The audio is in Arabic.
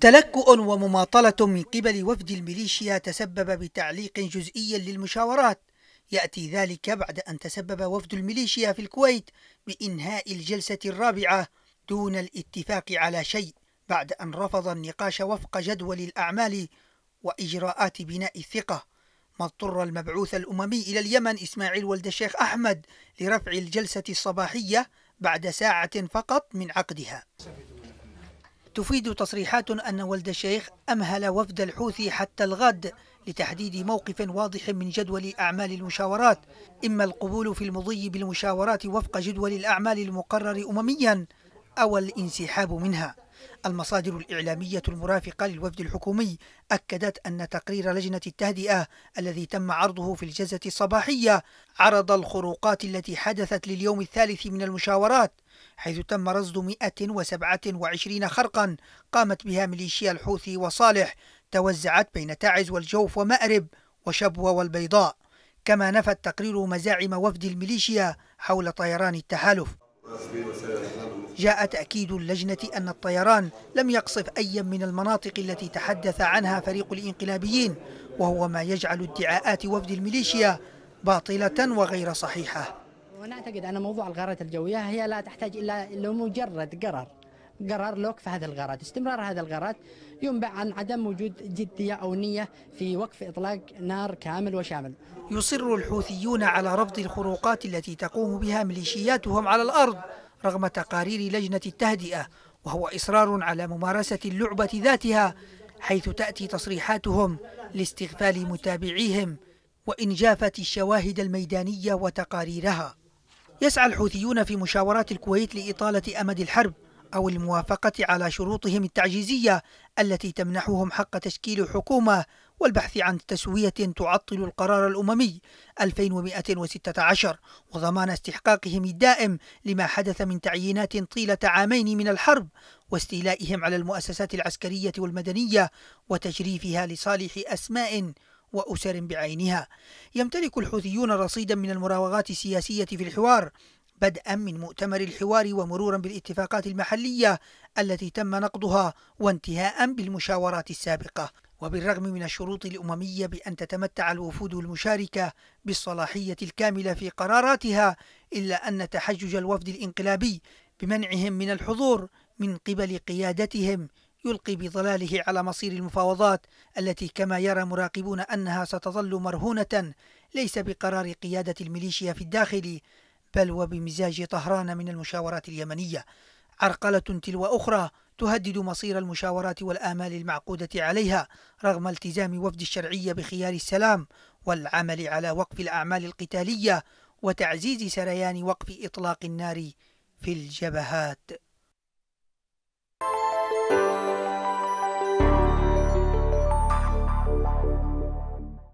تلكؤ ومماطلة من قبل وفد الميليشيا تسبب بتعليق جزئي للمشاورات يأتي ذلك بعد أن تسبب وفد الميليشيا في الكويت بإنهاء الجلسة الرابعة دون الاتفاق على شيء بعد أن رفض النقاش وفق جدول الأعمال وإجراءات بناء الثقة ما اضطر المبعوث الأممي إلى اليمن إسماعيل ولد الشيخ أحمد لرفع الجلسة الصباحية بعد ساعة فقط من عقدها تفيد تصريحات أن ولد الشيخ أمهل وفد الحوثي حتى الغد لتحديد موقف واضح من جدول أعمال المشاورات إما القبول في المضي بالمشاورات وفق جدول الأعمال المقرر أمميا أو الانسحاب منها المصادر الإعلامية المرافقة للوفد الحكومي أكدت أن تقرير لجنة التهدئة الذي تم عرضه في الجزة الصباحية عرض الخروقات التي حدثت لليوم الثالث من المشاورات حيث تم رصد 127 خرقا قامت بها ميليشيا الحوثي وصالح توزعت بين تعز والجوف ومأرب وشبوة والبيضاء كما نفى التقرير مزاعم وفد الميليشيا حول طيران التحالف جاء تأكيد اللجنة أن الطيران لم يقصف أي من المناطق التي تحدث عنها فريق الإنقلابيين وهو ما يجعل ادعاءات وفد الميليشيا باطلة وغير صحيحة ونعتقد أن موضوع الغارات الجوية هي لا تحتاج إلا لمجرد قرار قرار لوقف هذه الغارات استمرار هذا الغارات ينبع عن عدم وجود جدية أو نية في وقف إطلاق نار كامل وشامل يصر الحوثيون على رفض الخروقات التي تقوم بها ميليشياتهم على الأرض رغم تقارير لجنة التهدئة وهو إصرار على ممارسة اللعبة ذاتها حيث تأتي تصريحاتهم لاستغفال متابعيهم وإن جافت الشواهد الميدانية وتقاريرها يسعى الحوثيون في مشاورات الكويت لإطالة أمد الحرب أو الموافقة على شروطهم التعجيزية التي تمنحهم حق تشكيل حكومة والبحث عن تسوية تعطل القرار الأممي 2116 وضمان استحقاقهم الدائم لما حدث من تعيينات طيلة عامين من الحرب واستيلائهم على المؤسسات العسكرية والمدنية وتجريفها لصالح أسماء وأسر بعينها يمتلك الحوثيون رصيدا من المراوغات السياسية في الحوار بدءا من مؤتمر الحوار ومرورا بالاتفاقات المحلية التي تم نقضها وانتهاء بالمشاورات السابقة وبالرغم من الشروط الأممية بأن تتمتع الوفود المشاركة بالصلاحية الكاملة في قراراتها إلا أن تحجج الوفد الانقلابي بمنعهم من الحضور من قبل قيادتهم يلقي بظلاله على مصير المفاوضات التي كما يرى مراقبون انها ستظل مرهونه ليس بقرار قياده الميليشيا في الداخل بل وبمزاج طهران من المشاورات اليمنية عرقلة تلو أخرى تهدد مصير المشاورات والآمال المعقودة عليها رغم التزام وفد الشرعية بخيار السلام والعمل على وقف الأعمال القتالية وتعزيز سريان وقف إطلاق النار في الجبهات